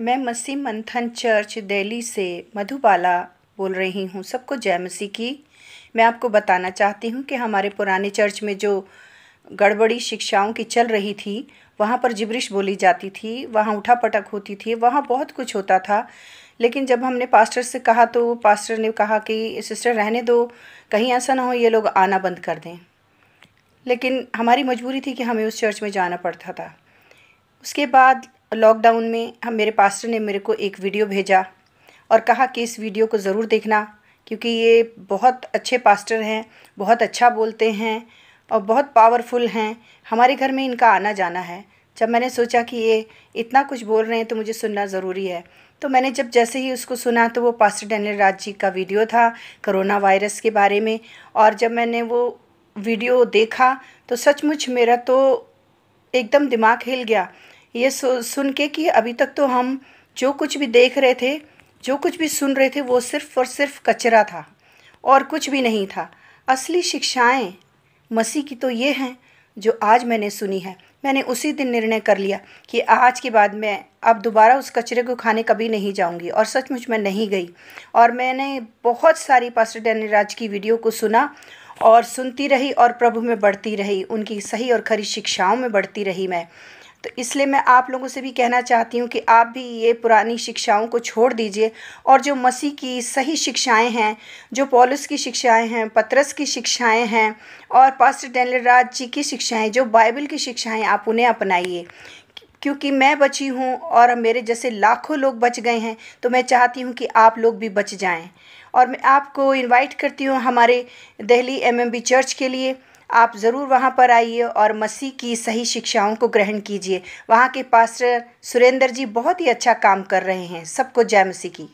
मैं मसीह मंथन चर्च दिल्ली से मधुबाला बोल रही हूँ सबको जय मसीह की मैं आपको बताना चाहती हूँ कि हमारे पुराने चर्च में जो गड़बड़ी शिक्षाओं की चल रही थी वहाँ पर जिब्रिश बोली जाती थी वहाँ उठा पटक होती थी वहाँ बहुत कुछ होता था लेकिन जब हमने पास्टर से कहा तो पास्टर ने कहा कि सिस्टर रहने दो कहीं ऐसा ना हो ये लोग आना बंद कर दें लेकिन हमारी मजबूरी थी कि हमें उस चर्च में जाना पड़ता था उसके बाद लॉकडाउन में हम मेरे पास्टर ने मेरे को एक वीडियो भेजा और कहा कि इस वीडियो को ज़रूर देखना क्योंकि ये बहुत अच्छे पास्टर हैं बहुत अच्छा बोलते हैं और बहुत पावरफुल हैं हमारे घर में इनका आना जाना है जब मैंने सोचा कि ये इतना कुछ बोल रहे हैं तो मुझे सुनना ज़रूरी है तो मैंने जब जैसे ही उसको सुना तो वो पास्टर डैनियल राज जी का वीडियो था कोरोना वायरस के बारे में और जब मैंने वो वीडियो देखा तो सचमुच मेरा तो एकदम दिमाग हिल गया ये सुन के कि अभी तक तो हम जो कुछ भी देख रहे थे जो कुछ भी सुन रहे थे वो सिर्फ और सिर्फ कचरा था और कुछ भी नहीं था असली शिक्षाएं मसीह की तो ये हैं जो आज मैंने सुनी है मैंने उसी दिन निर्णय कर लिया कि आज के बाद मैं अब दोबारा उस कचरे को खाने कभी नहीं जाऊंगी और सचमुच मैं नहीं गई और मैंने बहुत सारी पास्टर डैनी राज की वीडियो को सुना और सुनती रही और प्रभु में बढ़ती रही उनकी सही और खरी शिक्षाओं में बढ़ती रही मैं तो इसलिए मैं आप लोगों से भी कहना चाहती हूँ कि आप भी ये पुरानी शिक्षाओं को छोड़ दीजिए और जो मसीह की सही शिक्षाएं हैं जो पॉलिस की शिक्षाएं हैं पत्रस की शिक्षाएं हैं और पास्टर डैनल राज जी की शिक्षाएं जो बाइबल की शिक्षाएं आप उन्हें अपनाइए क्योंकि मैं बची हूँ और मेरे जैसे लाखों लोग बच गए हैं तो मैं चाहती हूँ कि आप लोग भी बच जाएँ और मैं आपको इन्वाइट करती हूँ हमारे दिल्ली एम चर्च के लिए आप ज़रूर वहाँ पर आइए और मसीह की सही शिक्षाओं को ग्रहण कीजिए वहाँ के पास्टर सुरेंद्र जी बहुत ही अच्छा काम कर रहे हैं सबको जय मसीह की